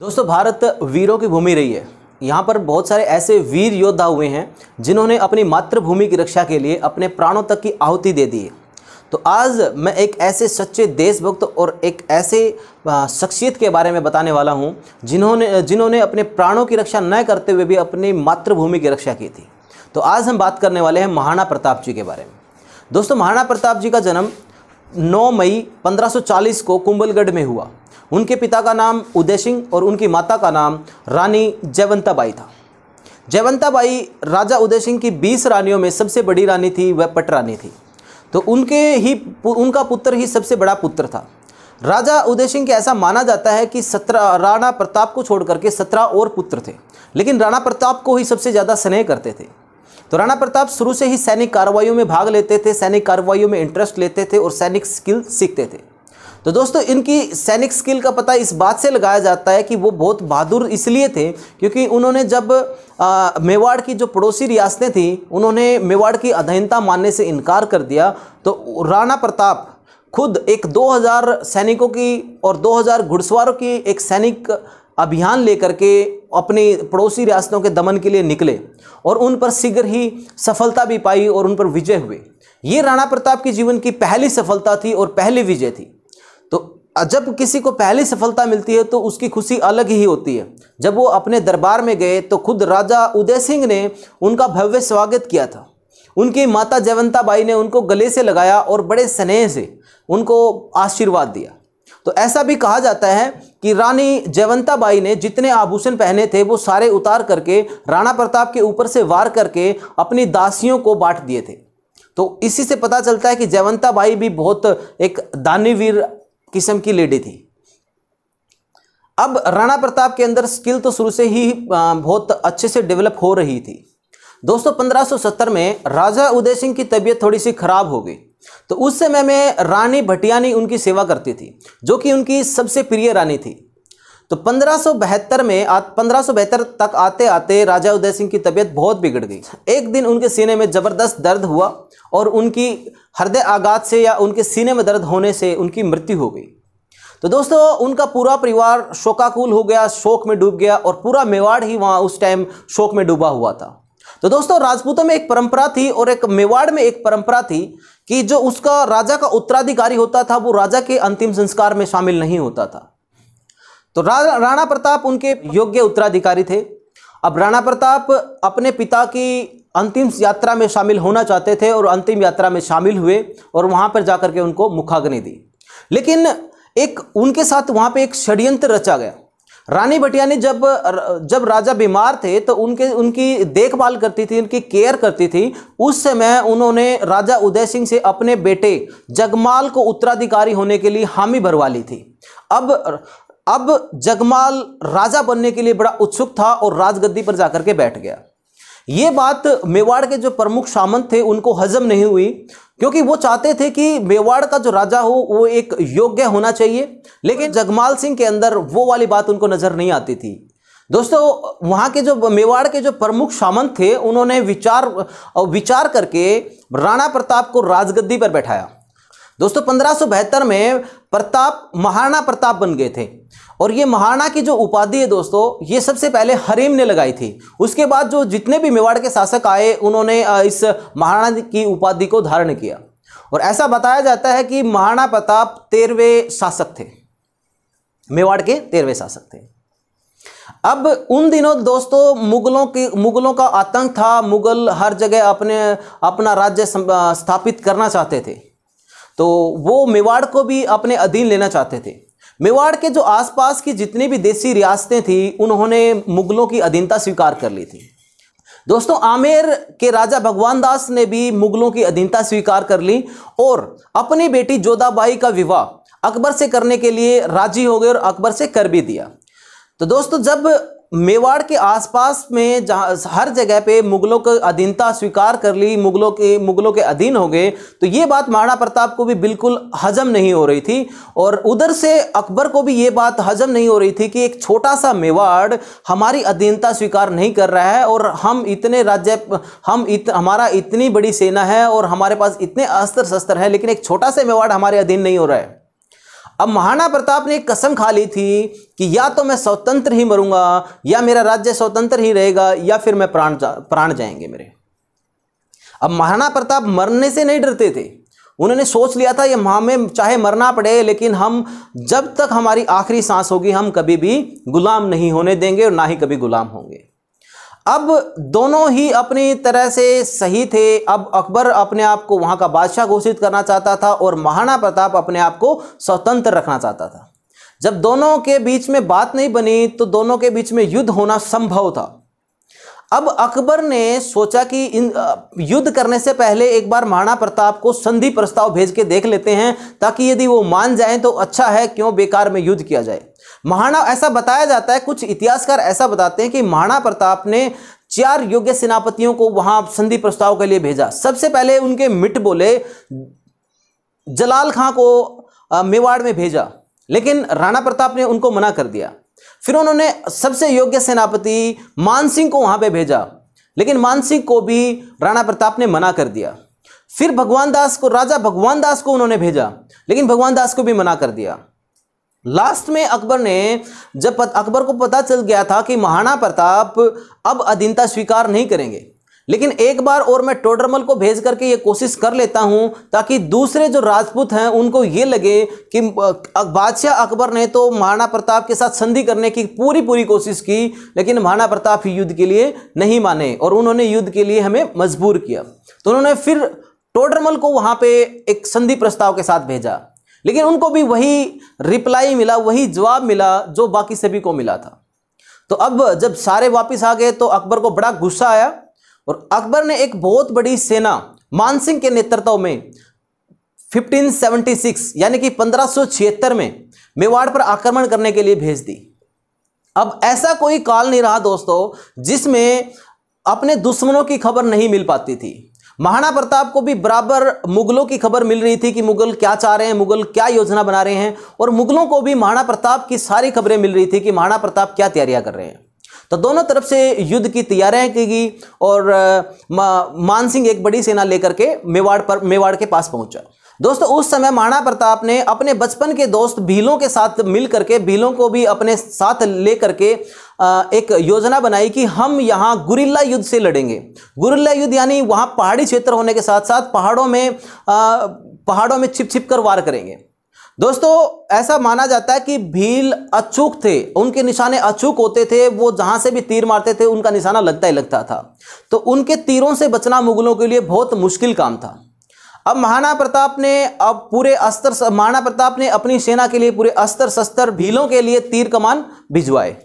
दोस्तों भारत वीरों की भूमि रही है यहाँ पर बहुत सारे ऐसे वीर योद्धा हुए हैं जिन्होंने अपनी मातृभूमि की रक्षा के लिए अपने प्राणों तक की आहुति दे दी है तो आज मैं एक ऐसे सच्चे देशभक्त और एक ऐसे शख्सियत के बारे में बताने वाला हूँ जिन्होंने जिन्होंने अपने प्राणों की रक्षा न करते हुए भी अपनी मातृभूमि की रक्षा की थी तो आज हम बात करने वाले हैं महाराणा प्रताप जी के बारे में दोस्तों महाराणा प्रताप जी का जन्म 9 मई 1540 को कुंभलगढ़ में हुआ उनके पिता का नाम उदय सिंह और उनकी माता का नाम रानी जयवंताबाई था जयवंताबाई राजा उदय सिंह की बीस रानियों में सबसे बड़ी रानी थी वह पट रानी थी तो उनके ही उनका पुत्र ही सबसे बड़ा पुत्र था राजा उदय सिंह के ऐसा माना जाता है कि सत्रह राणा प्रताप को छोड़ करके सत्रह और पुत्र थे लेकिन राणा प्रताप को ही सबसे ज़्यादा स्नेह करते थे तो राणा प्रताप शुरू से ही सैनिक कार्रवाइयों में भाग लेते थे सैनिक कार्रवाइयों में इंटरेस्ट लेते थे और सैनिक स्किल सीखते थे तो दोस्तों इनकी सैनिक स्किल का पता इस बात से लगाया जाता है कि वो बहुत बहादुर इसलिए थे क्योंकि उन्होंने जब आ, मेवाड़ की जो पड़ोसी रियासतें थीं उन्होंने मेवाड़ की अधीनता मानने से इनकार कर दिया तो राणा प्रताप खुद एक 2000 सैनिकों की और 2000 घुड़सवारों की एक सैनिक अभियान लेकर के अपनी पड़ोसी रियासतों के दमन के लिए निकले और उन पर शीघ्र ही सफलता भी पाई और उन पर विजय हुए ये राणा प्रताप के जीवन की पहली सफलता थी और पहली विजय थी तो जब किसी को पहली सफलता मिलती है तो उसकी खुशी अलग ही होती है जब वो अपने दरबार में गए तो खुद राजा उदय सिंह ने उनका भव्य स्वागत किया था उनकी माता जयवंताबाई ने उनको गले से लगाया और बड़े स्नेह से उनको आशीर्वाद दिया तो ऐसा भी कहा जाता है कि रानी जयवंताबाई ने जितने आभूषण पहने थे वो सारे उतार करके राणा प्रताप के ऊपर से वार करके अपनी दासियों को बांट दिए थे तो इसी से पता चलता है कि जयवंताबाई भी बहुत एक दानीवीर किस्म की लेडी थी अब राणा प्रताप के अंदर स्किल तो शुरू से ही बहुत अच्छे से डेवलप हो रही थी दोस्तों 1570 में राजा उदय सिंह की तबीयत थोड़ी सी खराब हो गई तो उस समय में रानी भटियानी उनकी सेवा करती थी जो कि उनकी सबसे प्रिय रानी थी तो पंद्रह में पंद्रह तक आते आते राजा उदय सिंह की तबीयत बहुत बिगड़ गई एक दिन उनके सीने में ज़बरदस्त दर्द हुआ और उनकी हृदय आघात से या उनके सीने में दर्द होने से उनकी मृत्यु हो गई तो दोस्तों उनका पूरा परिवार शोकाकुल हो गया शोक में डूब गया और पूरा मेवाड़ ही वहाँ उस टाइम शोक में डूबा हुआ था तो दोस्तों राजपूतों में एक परंपरा थी और एक मेवाड़ में एक परंपरा थी कि जो उसका राजा का उत्तराधिकारी होता था वो राजा के अंतिम संस्कार में शामिल नहीं होता था तो राणा प्रताप उनके योग्य उत्तराधिकारी थे अब राणा प्रताप अपने पिता की अंतिम यात्रा में शामिल होना चाहते थे और अंतिम यात्रा में शामिल हुए और वहाँ पर जाकर के उनको मुखाग्नि दी लेकिन एक उनके साथ वहाँ पे एक षड्यंत्र रचा गया रानी भटिया ने जब जब राजा बीमार थे तो उनके उनकी देखभाल करती थी उनकी केयर करती थी उस समय उन्होंने राजा उदय सिंह से अपने बेटे जगमाल को उत्तराधिकारी होने के लिए हामी भरवा ली थी अब अब जगमाल राजा बनने के लिए बड़ा उत्सुक था और राजगद्दी पर जाकर के बैठ गया ये बात मेवाड़ के जो प्रमुख सामंत थे उनको हजम नहीं हुई क्योंकि वो चाहते थे कि मेवाड़ का जो राजा हो वो एक योग्य होना चाहिए लेकिन जगमाल सिंह के अंदर वो वाली बात उनको नज़र नहीं आती थी दोस्तों वहाँ के जो मेवाड़ के जो प्रमुख सामंत थे उन्होंने विचार विचार करके राणा प्रताप को राजगद्दी पर बैठाया दोस्तों पंद्रह में प्रताप महाराणा प्रताप बन गए थे और ये महाराणा की जो उपाधि है दोस्तों ये सबसे पहले हरीम ने लगाई थी उसके बाद जो जितने भी मेवाड़ के शासक आए उन्होंने इस महाराणा की उपाधि को धारण किया और ऐसा बताया जाता है कि महाराणा प्रताप तेरहवें शासक थे मेवाड़ के तेरहवें शासक थे अब उन दिनों दोस्तों मुगलों के मुगलों का आतंक था मुगल हर जगह अपने अपना राज्य स्थापित करना चाहते थे तो वो मेवाड़ को भी अपने अधीन लेना चाहते थे मेवाड़ के जो आसपास की जितनी भी देसी रियासतें थी उन्होंने मुगलों की अधीनता स्वीकार कर ली थी दोस्तों आमेर के राजा भगवान दास ने भी मुगलों की अधीनता स्वीकार कर ली और अपनी बेटी जोधाबाई का विवाह अकबर से करने के लिए राजी हो गए और अकबर से कर भी दिया तो दोस्तों जब मेवाड़ के आसपास में जहाँ हर जगह पे मुगलों का अधीनता स्वीकार कर ली मुगलों के मुगलों के अधीन हो गए तो ये बात महाराणा प्रताप को भी बिल्कुल हजम नहीं हो रही थी और उधर से अकबर को भी ये बात हजम नहीं हो रही थी कि एक छोटा सा मेवाड़ हमारी अधीनता स्वीकार नहीं कर रहा है और हम इतने राज्य हम इत, हमारा इतनी बड़ी सेना है और हमारे पास इतने अस्त्र शस्त्र है लेकिन एक छोटा सा मेवाड़ हमारे अधीन नहीं हो रहा है अब महाराणा प्रताप ने कसम खा ली थी कि या तो मैं स्वतंत्र ही मरूंगा या मेरा राज्य स्वतंत्र ही रहेगा या फिर मैं प्राण जा, प्राण जाएंगे मेरे अब महाराणा प्रताप मरने से नहीं डरते थे उन्होंने सोच लिया था ये हमें चाहे मरना पड़े लेकिन हम जब तक हमारी आखिरी सांस होगी हम कभी भी गुलाम नहीं होने देंगे और ना ही कभी गुलाम होंगे अब दोनों ही अपनी तरह से सही थे अब अकबर अपने आप को वहाँ का बादशाह घोषित करना चाहता था और महाराणा प्रताप अपने आप को स्वतंत्र रखना चाहता था जब दोनों के बीच में बात नहीं बनी तो दोनों के बीच में युद्ध होना संभव था अब अकबर ने सोचा कि इन युद्ध करने से पहले एक बार महाराणा प्रताप को संधि प्रस्ताव भेज के देख लेते हैं ताकि यदि वो मान जाएं तो अच्छा है क्यों बेकार में युद्ध किया जाए महाराणा ऐसा बताया जाता है कुछ इतिहासकार ऐसा बताते हैं कि महाराणा प्रताप ने चार योग्य सेनापतियों को वहां संधि प्रस्ताव के लिए भेजा सबसे पहले उनके मिट बोले जलाल खां को मेवाड़ में भेजा लेकिन राणा प्रताप ने उनको मना कर दिया फिर उन्होंने सबसे योग्य सेनापति मानसिंह को वहां पे भेजा लेकिन मानसिंह को भी राणा प्रताप ने मना कर दिया फिर भगवान दास को राजा भगवान दास को उन्होंने भेजा लेकिन भगवान दास को भी मना कर दिया लास्ट में अकबर ने जब अकबर को पता चल गया था कि महाराणा प्रताप अब अधीनता स्वीकार नहीं करेंगे लेकिन एक बार और मैं टोडरमल को भेज करके ये कोशिश कर लेता हूँ ताकि दूसरे जो राजपूत हैं उनको ये लगे कि बादशाह अकबर ने तो महाराणा प्रताप के साथ संधि करने की पूरी पूरी कोशिश की लेकिन महाराणा प्रताप युद्ध के लिए नहीं माने और उन्होंने युद्ध के लिए हमें मजबूर किया तो उन्होंने फिर टोडरमल को वहाँ पर एक संधि प्रस्ताव के साथ भेजा लेकिन उनको भी वही रिप्लाई मिला वही जवाब मिला जो बाकी सभी को मिला था तो अब जब सारे वापस आ गए तो अकबर को बड़ा गुस्सा आया और अकबर ने एक बहुत बड़ी सेना मानसिंह के नेतृत्व में 1576 यानी कि 1576 में मेवाड़ पर आक्रमण करने के लिए भेज दी अब ऐसा कोई काल नहीं रहा दोस्तों जिसमें अपने दुश्मनों की खबर नहीं मिल पाती थी महाराणा प्रताप को भी बराबर मुगलों की खबर मिल रही थी कि मुगल क्या चाह रहे हैं मुगल क्या योजना बना रहे हैं और मुगलों को भी महाराणा प्रताप की सारी खबरें मिल रही थी कि महाराणा प्रताप क्या तैयारियां कर रहे हैं तो दोनों तरफ से युद्ध की तैयारियां की गई और मान सिंह एक बड़ी सेना लेकर के मेवाड़ पर मेवाड़ के पास पहुंचा दोस्तों उस समय महाराणा प्रताप ने अपने बचपन के दोस्त भीलों के साथ मिल करके भीलों को भी अपने साथ ले करके एक योजना बनाई कि हम यहाँ गुरिल्ला युद्ध से लड़ेंगे गुरिल्ला युद्ध यानी वहाँ पहाड़ी क्षेत्र होने के साथ साथ पहाड़ों में पहाड़ों में छिप छिप कर वार करेंगे दोस्तों ऐसा माना जाता है कि भील अचूक थे उनके निशाने अचूक होते थे वो जहां से भी तीर मारते थे उनका निशाना लगता ही लगता था तो उनके तीरों से बचना मुगलों के लिए बहुत मुश्किल काम था अब महाराणा प्रताप ने अब पूरे अस्त्र महाराणा प्रताप ने अपनी सेना के लिए पूरे अस्त्र शस्त्र भीलों के लिए तीर कमान भिजवाए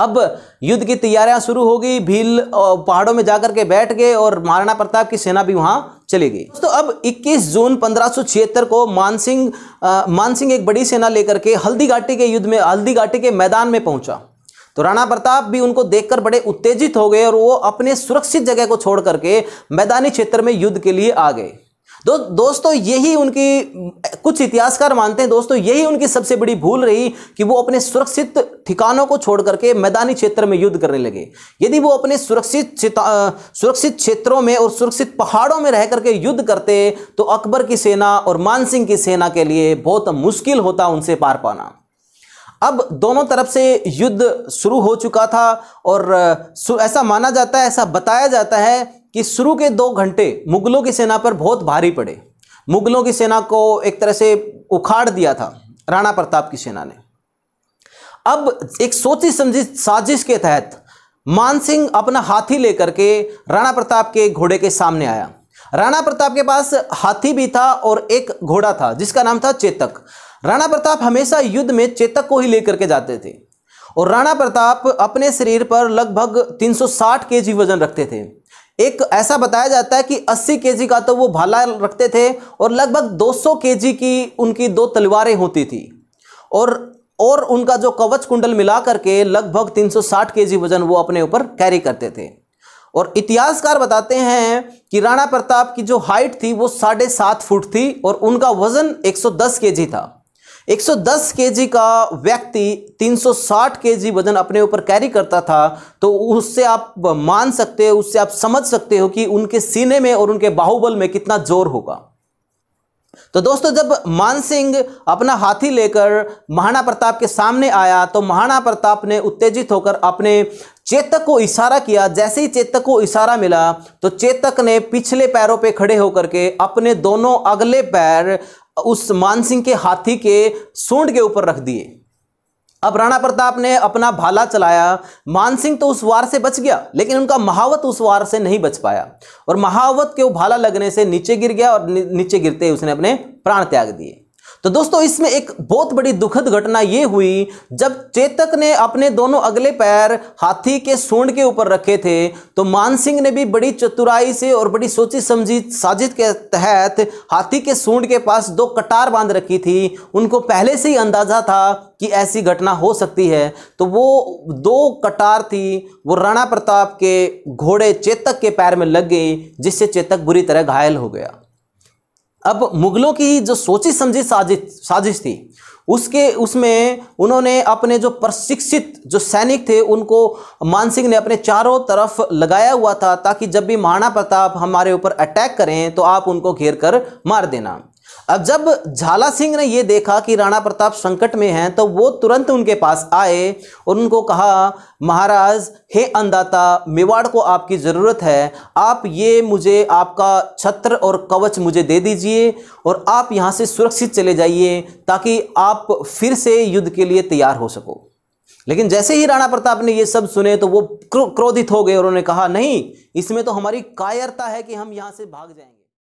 अब युद्ध की तैयारियां शुरू हो गई भील पहाड़ों में जाकर के बैठ गए और महाराणा प्रताप की सेना भी वहां चली गई तो अब 21 जून पंद्रह को मानसिंह मानसिंह एक बड़ी सेना लेकर के हल्दी घाटी के युद्ध में हल्दी घाटी के मैदान में पहुंचा तो राणा प्रताप भी उनको देखकर बड़े उत्तेजित हो गए और वो अपने सुरक्षित जगह को छोड़ करके मैदानी क्षेत्र में युद्ध के लिए आ गए दो दोस्तों यही उनकी कुछ इतिहासकार मानते हैं दोस्तों यही उनकी सबसे बड़ी भूल रही कि वो अपने सुरक्षित ठिकानों को छोड़ करके मैदानी क्षेत्र में युद्ध करने लगे यदि वो अपने सुरक्षित सुरक्षित क्षेत्रों में और सुरक्षित पहाड़ों में रह करके युद्ध करते तो अकबर की सेना और मानसिंह की सेना के लिए बहुत मुश्किल होता उनसे पार पाना अब दोनों तरफ से युद्ध शुरू हो चुका था और ऐसा माना जाता है ऐसा बताया जाता है कि शुरू के दो घंटे मुगलों की सेना पर बहुत भारी पड़े मुगलों की सेना को एक तरह से उखाड़ दिया था राणा प्रताप की सेना ने अब एक सोची समझी साजिश के तहत मान सिंह अपना हाथी लेकर के राणा प्रताप के घोड़े के सामने आया राणा प्रताप के पास हाथी भी था और एक घोड़ा था जिसका नाम था चेतक राणा प्रताप हमेशा युद्ध में चेतक को ही लेकर के जाते थे और राणा प्रताप अपने शरीर पर लगभग 360 सौ वजन रखते थे एक ऐसा बताया जाता है कि 80 केजी का तो वो भाला रखते थे और लगभग 200 केजी की उनकी दो तलवारें होती थी और और उनका जो कवच कुंडल मिला करके लगभग 360 केजी वजन वो अपने ऊपर कैरी करते थे और इतिहासकार बताते हैं कि राणा प्रताप की जो हाइट थी वो साढ़े सात फुट थी और उनका वजन 110 केजी था 110 केजी का व्यक्ति 360 केजी वजन अपने ऊपर कैरी करता था तो उससे आप मान सकते हो उससे आप समझ सकते हो कि उनके सीने में और उनके बाहुबल में कितना जोर होगा तो दोस्तों जब मान सिंह अपना हाथी लेकर महाराणा प्रताप के सामने आया तो महाराणा प्रताप ने उत्तेजित होकर अपने चेतक को इशारा किया जैसे ही चेतक को इशारा मिला तो चेतक ने पिछले पैरों पे खड़े होकर के अपने दोनों अगले पैर उस मानसिंह के हाथी के सूंड के ऊपर रख दिए अब राणा प्रताप ने अपना भाला चलाया मानसिंह तो उस वार से बच गया लेकिन उनका महावत उस वार से नहीं बच पाया और महावत के वो भाला लगने से नीचे गिर गया और नीचे गिरते ही उसने अपने प्राण त्याग दिए तो दोस्तों इसमें एक बहुत बड़ी दुखद घटना ये हुई जब चेतक ने अपने दोनों अगले पैर हाथी के सूंड के ऊपर रखे थे तो मानसिंह ने भी बड़ी चतुराई से और बड़ी सोची समझी साजिश के तहत हाथी के सूंड के पास दो कटार बांध रखी थी उनको पहले से ही अंदाजा था कि ऐसी घटना हो सकती है तो वो दो कटार थी वो राणा प्रताप के घोड़े चेतक के पैर में लग गई जिससे चेतक बुरी तरह घायल हो गया अब मुगलों की जो सोची समझी साजिश साजिश थी उसके उसमें उन्होंने अपने जो प्रशिक्षित जो सैनिक थे उनको मानसिंह ने अपने चारों तरफ लगाया हुआ था ताकि जब भी महाराणा प्रताप हमारे ऊपर अटैक करें तो आप उनको घेर कर मार देना अब जब झाला सिंह ने ये देखा कि राणा प्रताप संकट में हैं तो वो तुरंत उनके पास आए और उनको कहा महाराज हे अंदाता मेवाड़ को आपकी ज़रूरत है आप ये मुझे आपका छत्र और कवच मुझे दे दीजिए और आप यहाँ से सुरक्षित चले जाइए ताकि आप फिर से युद्ध के लिए तैयार हो सको लेकिन जैसे ही राणा प्रताप ने ये सब सुने तो वो क्रोधित हो गए और उन्होंने कहा नहीं इसमें तो हमारी कायरता है कि हम यहाँ से भाग जाएंगे